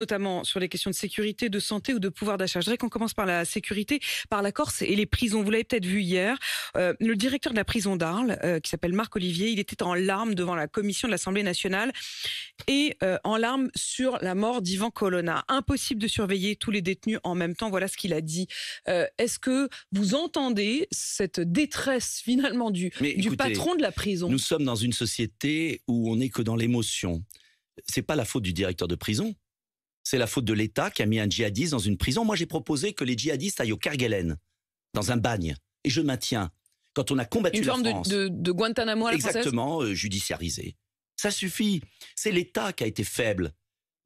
notamment sur les questions de sécurité, de santé ou de pouvoir d'achat. Je dirais qu'on commence par la sécurité, par la Corse et les prisons. Vous l'avez peut-être vu hier, euh, le directeur de la prison d'Arles, euh, qui s'appelle Marc Olivier, il était en larmes devant la commission de l'Assemblée nationale et euh, en larmes sur la mort d'Ivan Colonna. Impossible de surveiller tous les détenus en même temps, voilà ce qu'il a dit. Est-ce que vous entendez cette détresse finalement du, du patron de la prison Nous sommes dans une société où on n'est que dans l'émotion. C'est pas la faute du directeur de prison, c'est la faute de l'État qui a mis un djihadiste dans une prison. Moi, j'ai proposé que les djihadistes aillent au Kerguelen, dans un bagne. Et je maintiens, quand on a combattu une la forme de, de, de, Guantanamo à la Exactement, euh, judiciarisée. Ça suffit. C'est l'État qui a été faible.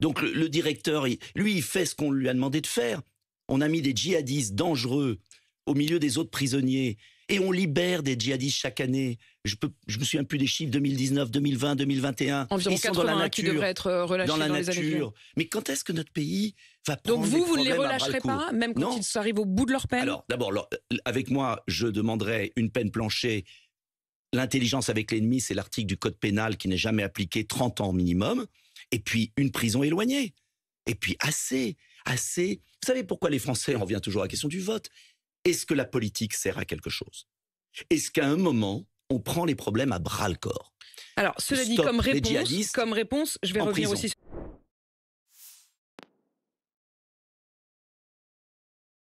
Donc le, directeur, lui, il fait ce qu'on lui a demandé de faire. On a mis des djihadistes dangereux au milieu des autres prisonniers et on libère des djihadistes chaque année. Je, peux, je me souviens plus des chiffres 2019, 2020, 2021. Environ Ils sont dans la nature, qui devraient être euh, relâchés dans la nature. Mais quand est-ce que notre pays va prendre Donc vous, vous ne les relâcherez pas, même quand ils arrivent au bout de leur peine Alors d'abord, euh, avec moi, je demanderai une peine planchée. L'intelligence avec l'ennemi, c'est l'article du code pénal qui n'est jamais appliqué 30 ans minimum. Et puis une prison éloignée. Et puis assez, assez. Vous savez pourquoi les Français, on revient toujours à la question du vote, est-ce que la politique sert à quelque chose Est-ce qu'à un moment, on prend les problèmes à bras le corps Alors, cela dit, comme réponse, comme réponse, je vais revenir aussi sur